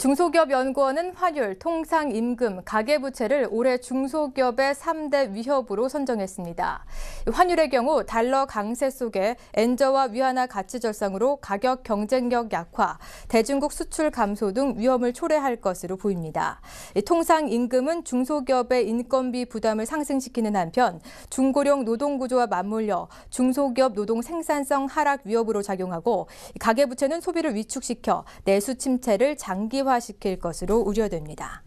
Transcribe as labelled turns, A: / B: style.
A: 중소기업 연구원은 환율, 통상 임금, 가계부채를 올해 중소기업의 3대 위협으로 선정했습니다. 환율의 경우 달러 강세 속에 엔저와 위안화 가치 절상으로 가격 경쟁력 약화, 대중국 수출 감소 등 위험을 초래할 것으로 보입니다. 통상 임금은 중소기업의 인건비 부담을 상승시키는 한편 중고령 노동 구조와 맞물려 중소기업 노동 생산성 하락 위협으로 작용하고 가계부채는 소비를 위축시켜 내수 침체를 장기 장기화시킬 것으로 우려됩니다.